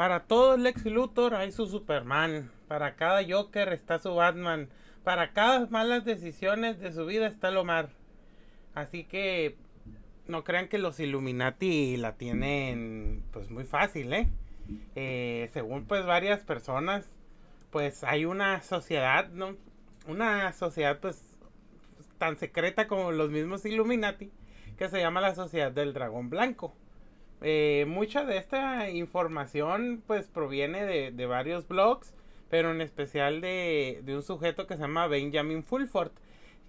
Para todo Lex Luthor hay su Superman. Para cada Joker está su Batman. Para cada malas decisiones de su vida está Lomar. Así que no crean que los Illuminati la tienen pues muy fácil, ¿eh? eh según pues varias personas, pues hay una sociedad, ¿no? Una sociedad pues tan secreta como los mismos Illuminati que se llama la Sociedad del Dragón Blanco. Eh, mucha de esta información pues proviene de, varios blogs, pero en especial de, de, un sujeto que se llama Benjamin Fulford,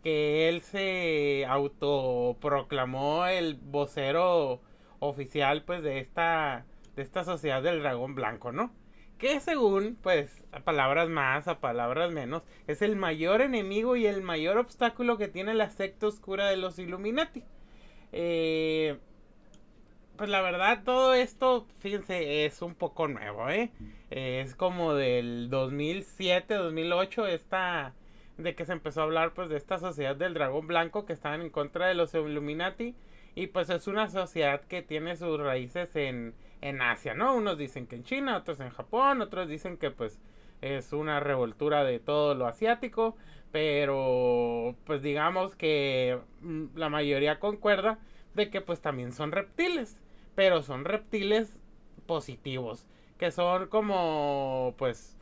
que él se autoproclamó el vocero oficial pues de esta, de esta sociedad del dragón blanco, ¿no? Que según, pues, a palabras más, a palabras menos, es el mayor enemigo y el mayor obstáculo que tiene la secta oscura de los Illuminati. Eh, pues la verdad, todo esto, fíjense, es un poco nuevo, ¿eh? Es como del 2007, 2008, esta, de que se empezó a hablar, pues, de esta sociedad del dragón blanco que estaban en contra de los Illuminati. Y pues es una sociedad que tiene sus raíces en, en Asia, ¿no? Unos dicen que en China, otros en Japón, otros dicen que pues es una revoltura de todo lo asiático, pero pues digamos que mm, la mayoría concuerda de que pues también son reptiles pero son reptiles positivos, que son como, pues,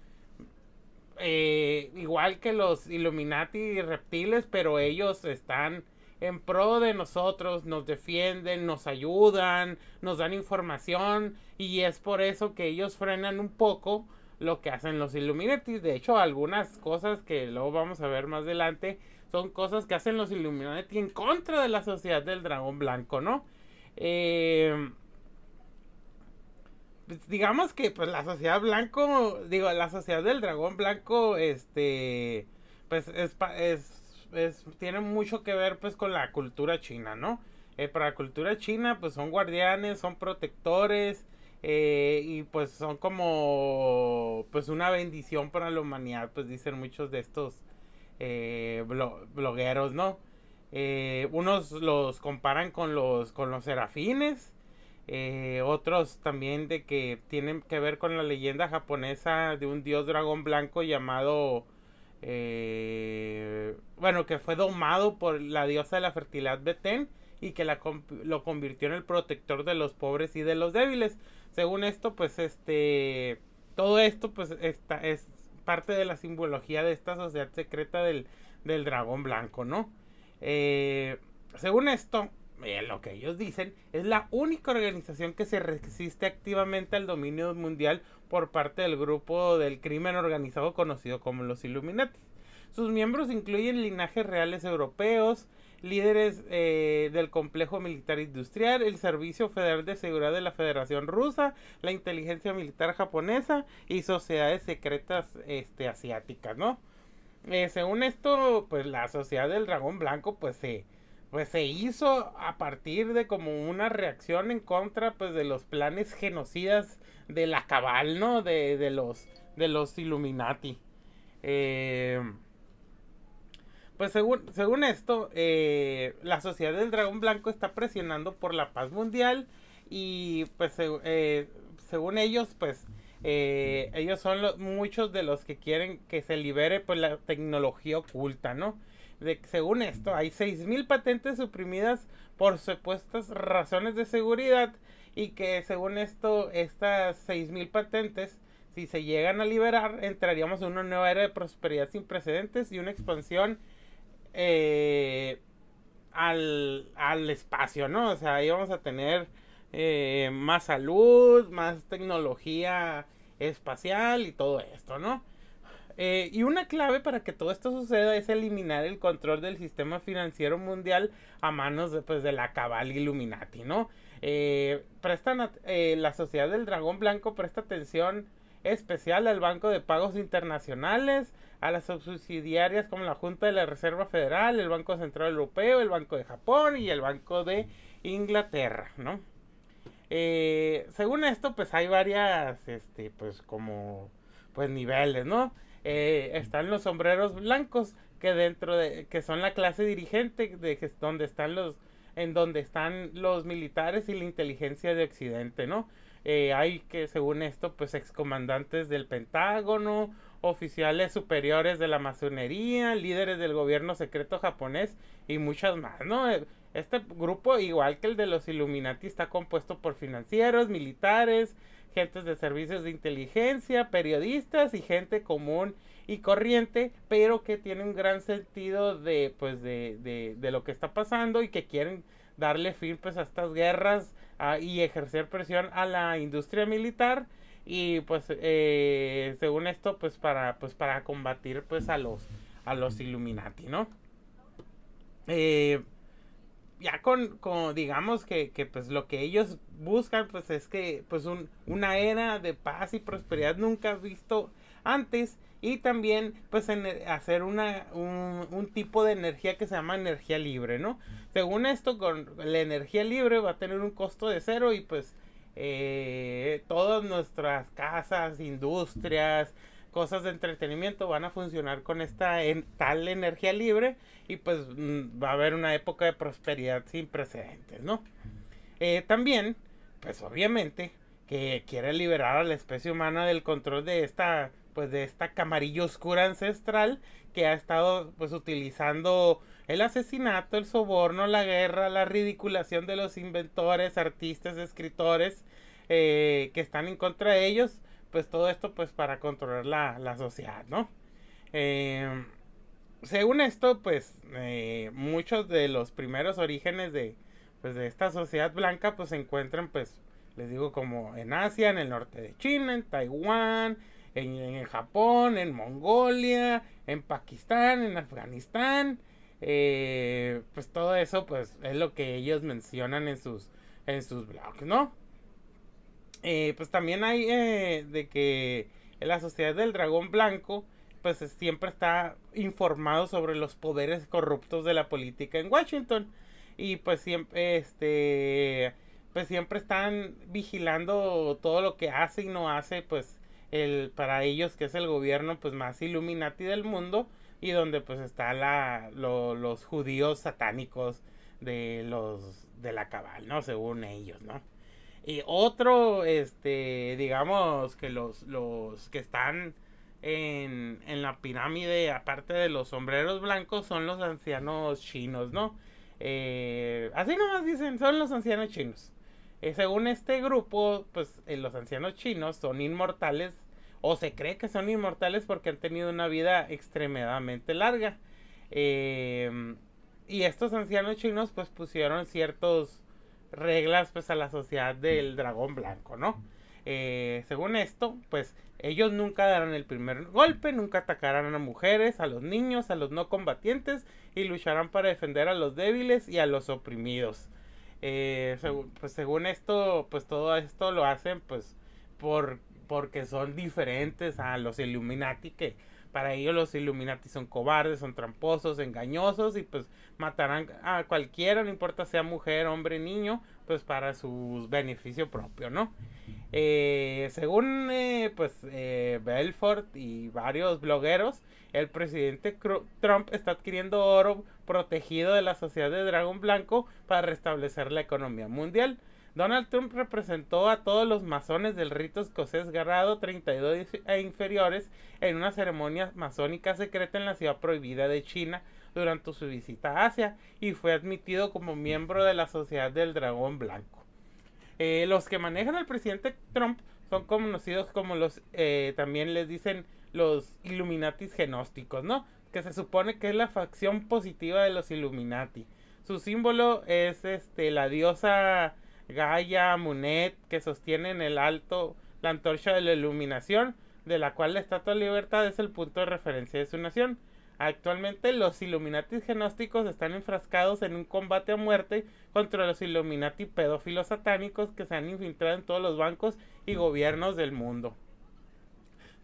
eh, igual que los Illuminati reptiles, pero ellos están en pro de nosotros, nos defienden, nos ayudan, nos dan información y es por eso que ellos frenan un poco lo que hacen los Illuminati. De hecho, algunas cosas que luego vamos a ver más adelante son cosas que hacen los Illuminati en contra de la sociedad del dragón blanco, ¿no? Eh, pues, digamos que pues la sociedad blanco, digo, la sociedad del dragón blanco, este, pues es, es, es tiene mucho que ver pues con la cultura china, ¿no? Eh, para la cultura china pues son guardianes, son protectores eh, y pues son como pues una bendición para la humanidad, pues dicen muchos de estos eh, blogueros, ¿no? unos los comparan con los, con los serafines. Eh, otros también de que tienen que ver con la leyenda japonesa de un dios dragón blanco llamado... Eh, bueno, que fue domado por la diosa de la fertilidad Betén y que la, lo convirtió en el protector de los pobres y de los débiles. Según esto, pues este... Todo esto pues está es parte de la simbología de esta sociedad secreta del, del dragón blanco, ¿no? Eh, según esto, eh, lo que ellos dicen, es la única organización que se resiste activamente al dominio mundial por parte del grupo del crimen organizado conocido como los Illuminati. Sus miembros incluyen linajes reales europeos, líderes eh, del complejo militar industrial, el Servicio Federal de Seguridad de la Federación Rusa, la inteligencia militar japonesa y sociedades secretas este, asiáticas, ¿no? Eh, según esto, pues la sociedad del dragón blanco, pues se pues se hizo a partir de como una reacción en contra pues de los planes genocidas de la cabal, ¿no? De, de los de los Illuminati. Eh, pues según, esto, eh, la sociedad del dragón blanco está presionando por la paz mundial y pues eh, según ellos, pues ellos son muchos de los que quieren que se libere pues la tecnología oculta, ¿no? de, según esto, hay 6.000 patentes suprimidas por supuestas razones de seguridad y que según esto, estas 6.000 patentes, si se llegan a liberar, entraríamos en una nueva era de prosperidad sin precedentes y una expansión eh, al, al, espacio, ¿no? O sea, ahí vamos a tener eh, más salud, más tecnología espacial y todo esto, ¿no? Eh, y una clave para que todo esto suceda es eliminar el control del sistema financiero mundial a manos de, pues, de la cabal Illuminati, ¿no? Eh, prestan, eh, la Sociedad del Dragón Blanco presta atención especial al Banco de Pagos Internacionales, a las subsidiarias como la Junta de la Reserva Federal, el Banco Central Europeo, el Banco de Japón y el Banco de Inglaterra, ¿no? Eh, según esto, pues hay varias, este, pues como, pues niveles, ¿no? Eh, están los sombreros blancos que dentro de que son la clase dirigente de donde están los en donde están los militares y la inteligencia de Occidente, ¿no? Eh, hay que, según esto, pues excomandantes del Pentágono, oficiales superiores de la masonería, líderes del gobierno secreto japonés y muchas más, ¿no? Eh, este grupo, igual que el de los Illuminati, está compuesto por financieros, militares, gentes de servicios de inteligencia, periodistas y gente común y corriente, pero que tiene un gran sentido de, pues, de, lo que está pasando y que quieren darle fin pues a estas guerras y ejercer presión a la industria militar y pues eh, según esto pues para pues para combatir pues a los a los Illuminati, ¿no? Eh, ya con, digamos que, pues lo que ellos buscan pues es que pues un, una era de paz y prosperidad nunca visto antes y también pues eh, hacer un, tipo de energía que se llama energía libre, ¿no? Según esto, con la energía libre va a tener un costo de cero y pues eh, todas nuestras casas, industrias, cosas de entretenimiento van a funcionar con esta tal energía libre y pues mm, va a haber una época de prosperidad sin precedentes, ¿no? Eh, también, pues obviamente, que quiere liberar a la especie humana del control de esta, pues de esta camarilla oscura ancestral que ha estado pues utilizando el asesinato, el soborno, la guerra, la ridiculación de los inventores, artistas, escritores eh, que están en contra de ellos pues todo esto pues para controlar la, sociedad, ¿no? Em, según esto, pues eh, muchos de los primeros orígenes pues, de, esta sociedad blanca pues se encuentran pues, les digo, como en Asia, en el norte de China, en Taiwán, en, Japón, en Mongolia, en Pakistán, en Afganistán. Eh, pues todo eso pues es lo que ellos mencionan en sus, en sus blogs, ¿no? Eh, pues también hay eh, de que la sociedad del dragón blanco pues siempre está informado sobre los poderes corruptos de la política en Washington y pues siempre este pues siempre están vigilando todo lo que hace y no hace pues el para ellos que es el gobierno pues más illuminati del mundo y donde pues está la los judíos satánicos de los de la cabal no según ellos no y otro, este, digamos que los, los que están en, en la pirámide, aparte de los sombreros blancos, son los ancianos chinos, ¿no? Eh, así nomás dicen, son los ancianos chinos. Eh, según este grupo, pues eh, los ancianos chinos son inmortales o se cree que son inmortales porque han tenido una vida extremadamente larga. Eh, y estos ancianos chinos pues pusieron ciertos reglas pues a la sociedad del dragón blanco, ¿no? Eh, según esto, pues ellos nunca darán el primer golpe, nunca atacarán a mujeres, a los niños, a los no combatientes y lucharán para defender a los débiles y a los oprimidos. Eh, pues según esto, pues todo esto lo hacen pues por, porque son diferentes a los Illuminati que para ellos los Illuminati son cobardes, son tramposos, engañosos y pues matarán a cualquiera, no importa sea mujer, hombre, niño, pues para su beneficio propio, ¿no? Eh, según eh, pues eh, Belfort y varios blogueros, el presidente Trump está adquiriendo oro protegido de la sociedad de Dragón Blanco para restablecer la economía mundial. Donald Trump representó a todos los masones del rito escocés garrado 32 e inferiores en una ceremonia masónica secreta en la ciudad prohibida de China durante su visita a Asia y fue admitido como miembro de la Sociedad del Dragón Blanco. Eh, los que manejan al presidente Trump son conocidos como los, eh, también les dicen los Illuminatis genósticos, ¿no? Que se supone que es la facción positiva de los Illuminati. Su símbolo es este, la diosa Gaia, Munet, que en el alto, la antorcha de la iluminación, de la cual la Estatua de Libertad es el punto de referencia de su nación. Actualmente los Illuminati genósticos están enfrascados en un combate a muerte contra los Illuminati pedófilos satánicos que se han infiltrado en todos los bancos y gobiernos del mundo.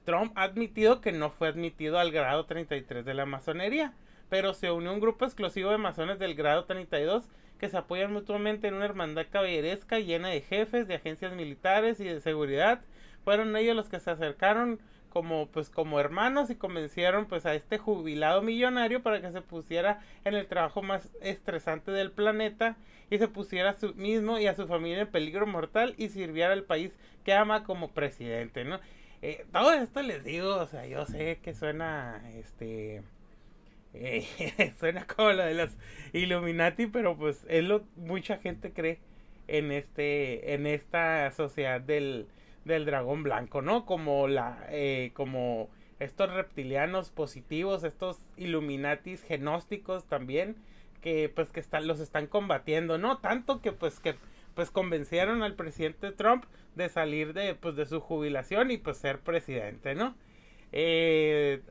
Trump ha admitido que no fue admitido al grado 33 de la masonería, pero se unió a un grupo exclusivo de masones del grado 32 que se apoyan mutuamente en una hermandad caballeresca llena de jefes, de agencias militares y de seguridad. Fueron ellos los que se acercaron como pues como hermanos y convencieron pues a este jubilado millonario para que se pusiera en el trabajo más estresante del planeta y se pusiera a su mismo y a su familia en peligro mortal y sirviera al país que ama como presidente, ¿no? Eh, todo esto les digo, o sea, yo sé que suena este eh, suena como la de los Illuminati, pero pues es lo mucha gente cree en este en esta sociedad del, del dragón blanco, ¿no? Como la eh, como estos reptilianos positivos, estos Illuminatis genósticos también que pues que están los están combatiendo, ¿no? Tanto que pues que pues convencieron al presidente Trump de salir de pues de su jubilación y pues ser presidente, ¿no? Eh,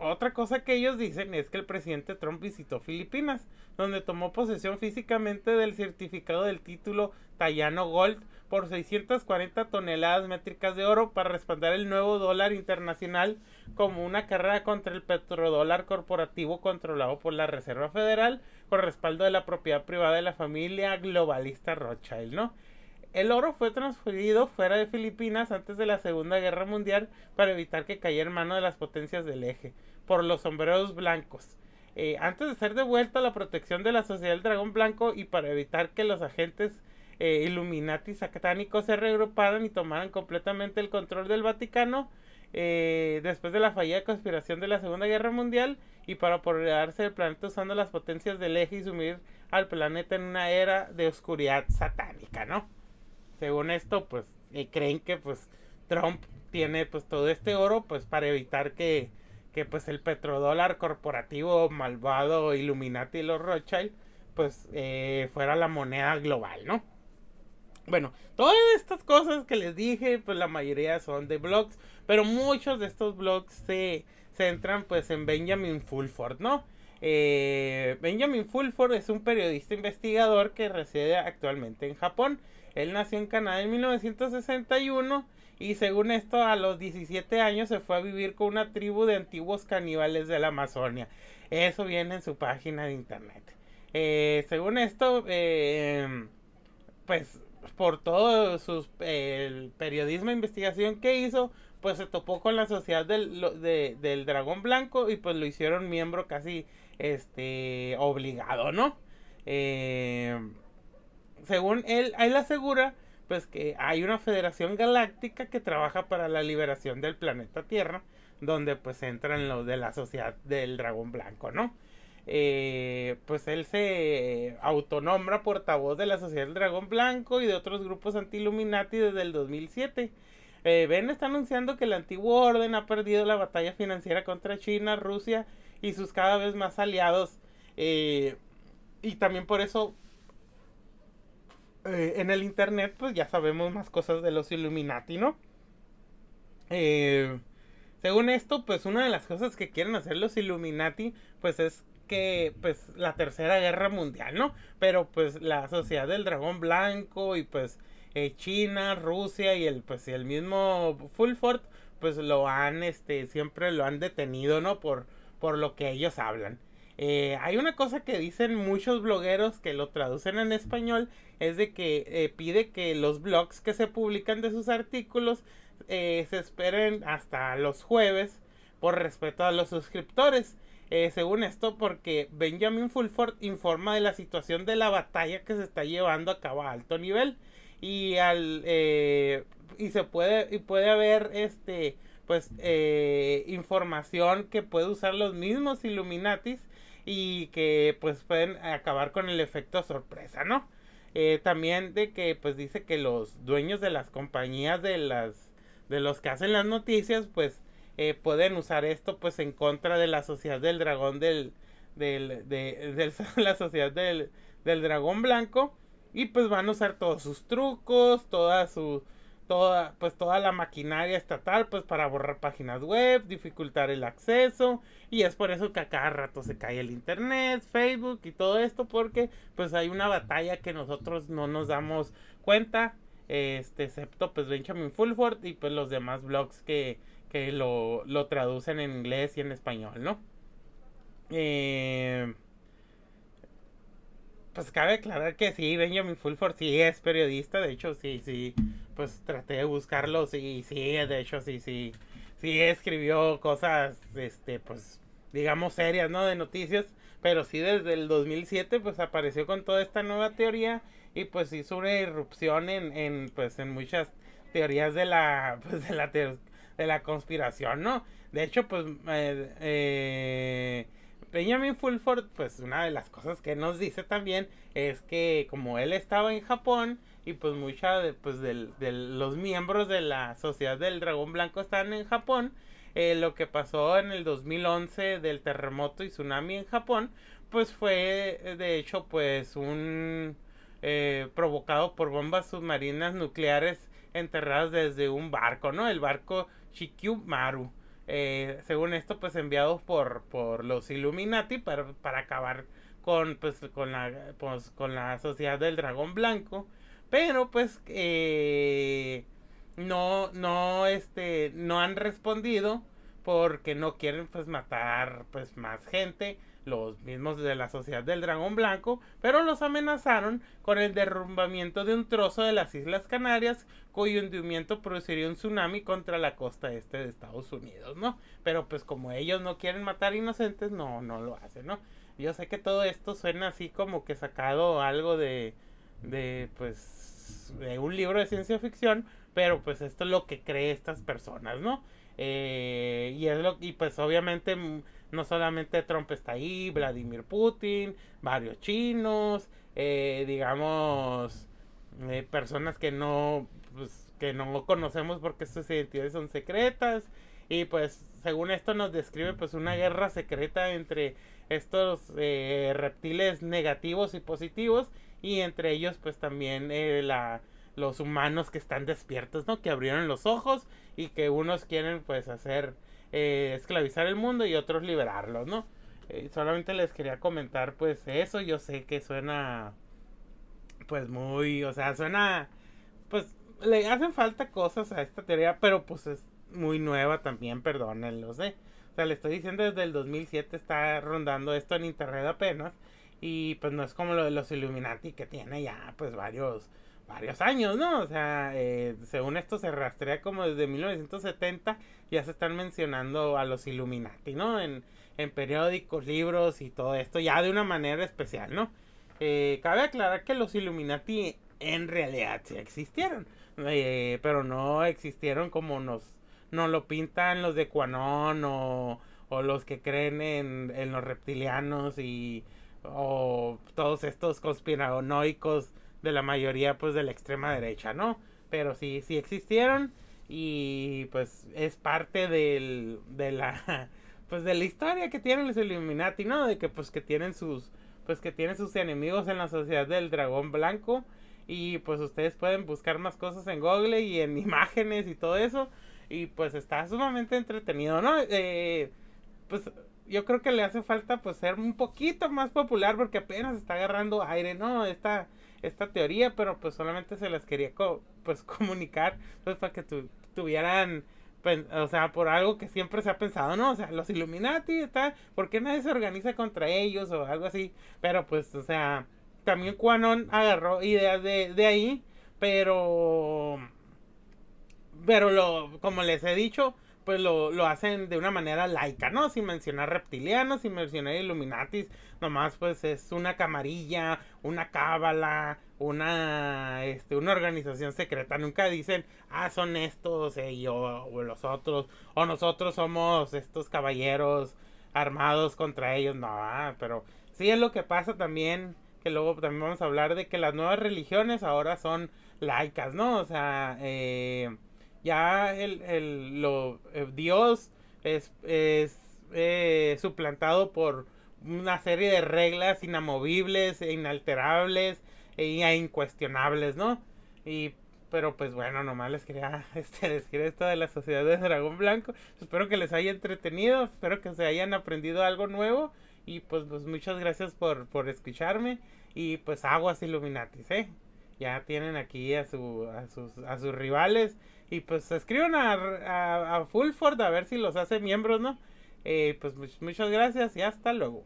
otra cosa que ellos dicen es que el presidente Trump visitó Filipinas, donde tomó posesión físicamente del certificado del título Tayano Gold por 640 toneladas métricas de oro para respaldar el nuevo dólar internacional como una carrera contra el petrodólar corporativo controlado por la Reserva Federal con respaldo de la propiedad privada de la familia globalista Rothschild, ¿no? El oro fue transferido fuera de Filipinas antes de la Segunda Guerra Mundial para evitar que cayera en manos de las potencias del eje por los sombreros blancos. Eh, antes de ser devuelta a la protección de la Sociedad del Dragón Blanco y para evitar que los agentes eh, Illuminati satánicos se regruparan y tomaran completamente el control del Vaticano, eh, después de la fallida conspiración de la Segunda Guerra Mundial y para apoderarse del planeta usando las potencias del eje y sumir al planeta en una era de oscuridad satánica, ¿no? Según esto, pues eh, creen que pues Trump tiene pues todo este oro pues para evitar que que pues el petrodólar corporativo malvado Illuminati y los Rothschild pues eh, fuera la moneda global, ¿no? Bueno, todas estas cosas que les dije, pues la mayoría son de blogs, pero muchos de estos blogs se centran pues en Benjamin Fulford, ¿no? Eh, Benjamin Fulford es un periodista investigador que reside actualmente en Japón. Él nació en Canadá en 1961 y según esto, a los 17 años se fue a vivir con una tribu de antiguos caníbales de la Amazonia. Eso viene en su página de internet. Eh, según esto, em, pues por todo sus, el periodismo e investigación que hizo, pues se topó con la sociedad del, dragón blanco y pues lo hicieron miembro casi este obligado, ¿no? Em, según él, él asegura pues que hay una federación galáctica que trabaja para la liberación del planeta Tierra, donde pues entran los de la sociedad del dragón blanco, ¿no? Eh, pues él se autonombra portavoz de la sociedad del dragón blanco y de otros grupos anti-Illuminati desde el 2007. Eh, ben está anunciando que el antiguo orden ha perdido la batalla financiera contra China, Rusia y sus cada vez más aliados. Eh, y también por eso eh, en el internet, pues ya sabemos más cosas de los Illuminati, ¿no? Eh, según esto, pues una de las cosas que quieren hacer los Illuminati, pues es que, pues, la tercera guerra mundial, ¿no? Pero pues la sociedad del dragón blanco y pues eh, China, Rusia y el, pues, el mismo Fulford, pues lo han, este, siempre lo han detenido, ¿no? Por, por lo que ellos hablan. Eh, hay una cosa que dicen muchos blogueros que lo traducen en español, es de que eh, pide que los blogs que se publican de sus artículos eh, se esperen hasta los jueves por respeto a los suscriptores. según esto, porque Benjamin Fulford informa de la situación de la batalla que se está llevando a cabo a alto nivel y al y se puede y puede haber este pues información que puede usar los mismos Illuminatis y que pues pueden acabar con el efecto sorpresa, ¿no? Eh, también de que pues dice que los dueños de las compañías de las de los que hacen las noticias pues eh, pueden usar esto pues en contra de la sociedad del dragón del del de, la sociedad del, del dragón blanco y pues van a usar todos sus trucos todas sus toda, pues toda la maquinaria estatal pues para borrar páginas web, dificultar el acceso y es por eso que a cada rato se cae el internet, Facebook y todo esto porque pues hay una batalla que nosotros no nos damos cuenta, este, excepto pues Benjamin Fulford y pues los demás blogs que, lo, lo traducen en inglés y en español, ¿no? Eh, pues cabe aclarar que sí, Benjamin Fulford sí es periodista, de hecho sí, sí, pues traté de buscarlos y sí, de hecho sí, sí, sí escribió cosas, este, pues digamos serias, ¿no? De noticias, pero sí desde el 2007 pues apareció con toda esta nueva teoría y pues hizo una irrupción en, en pues en muchas teorías de la, pues de la, de la conspiración, ¿no? De hecho pues eh, eh, Benjamin Fulford pues una de las cosas que nos dice también es que como él estaba en Japón, y pues mucha de, pues los miembros de la sociedad del dragón blanco están en Japón eh, lo que pasó en el 2011 del terremoto y tsunami en Japón pues fue eh, de hecho pues un eh, provocado por bombas submarinas nucleares enterradas desde un barco no el barco Shikyu-maru según esto pues enviado por por los Illuminati para, acabar pues, pues, con la sociedad del dragón blanco pero pues eh, no, no, este, no han respondido porque no quieren pues matar pues más gente los mismos de la Sociedad del Dragón Blanco, pero los amenazaron con el derrumbamiento de un trozo de las Islas Canarias, cuyo hundimiento produciría un tsunami contra la costa este de Estados Unidos, ¿no? Pero pues como ellos no quieren matar inocentes, no, no lo hacen, ¿no? Yo sé que todo esto suena así como que sacado algo de, de pues de un libro de ciencia ficción, pero pues esto es lo que cree estas personas, ¿no? Eh, y es lo y pues obviamente mm, no solamente Trump está ahí, Vladimir Putin, varios chinos, eh, digamos eh, personas que no pues, que no conocemos porque sus identidades son secretas y pues según esto nos describe pues una guerra secreta entre estos eh, reptiles negativos y positivos y entre ellos pues también eh, la, los humanos que están despiertos, ¿no? Que abrieron los ojos y que unos quieren pues hacer eh, esclavizar el mundo y otros liberarlos, ¿no? solamente les quería comentar pues eso, yo sé que suena pues muy, o sea, suena pues le hacen falta cosas a esta teoría, pero pues es muy nueva también, perdónenlos, ¿eh? sea, le estoy diciendo desde el 2007 está rondando esto en internet apenas. Y pues no es como lo de los Illuminati que tiene ya pues varios, varios años, ¿no? O sea, eh, según esto se rastrea como desde 1970 ya se están mencionando a los Illuminati, ¿no? En, en periódicos, libros y todo esto ya de una manera especial, ¿no? Eh, cabe aclarar que los Illuminati en realidad sí existieron, eh, pero no existieron como nos no lo pintan los de Quanon o, los que creen en, los reptilianos y o todos estos conspiranoicos de la mayoría pues de la extrema derecha, ¿no? Pero sí, sí existieron y pues es parte del, de la pues de la historia que tienen los Illuminati, ¿no? De que pues que tienen sus pues que tienen sus enemigos en la sociedad del dragón blanco y pues ustedes pueden buscar más cosas en Google y en imágenes y todo eso y pues está sumamente entretenido, ¿no? Eh, pues yo creo que le hace falta pues ser un poquito más popular porque apenas está agarrando aire, ¿no? Esta, esta teoría, pero pues solamente se las quería pues comunicar, pues para que tu tuvieran, o sea, por algo que siempre se ha pensado, ¿no? O sea, los Illuminati, está, ¿por qué nadie se organiza contra ellos o algo así? Pero pues, o sea, también Quanon agarró ideas de, de ahí, pero pero lo, como les he dicho, pues lo, lo, hacen de una manera laica, ¿no? Sin mencionar reptilianos, sin mencionar Illuminatis, nomás pues es una camarilla, una cábala, una, este, una organización secreta. Nunca dicen, ah, son estos ellos eh, o, los otros, o nosotros somos estos caballeros armados contra ellos, no, pero sí es lo que pasa también, que luego también vamos a hablar de que las nuevas religiones ahora son laicas, ¿no? O sea, eh ya el, lo, eh, Dios es, eh, suplantado por una serie de reglas inamovibles, e inalterables e incuestionables, ¿no? Y pero pues bueno, nomás les quería este, decir esto de la sociedad de Dragón Blanco. Espero que les haya entretenido, espero que se hayan aprendido algo nuevo. Y pues, pues muchas gracias por, escucharme. Y pues aguas Illuminatis, ¿eh? Ya tienen aquí a, su, a, sus, a sus rivales. Y pues escriban a, a, a Fulford a ver si los hace miembros, ¿no? Eh, pues muchas gracias y hasta luego.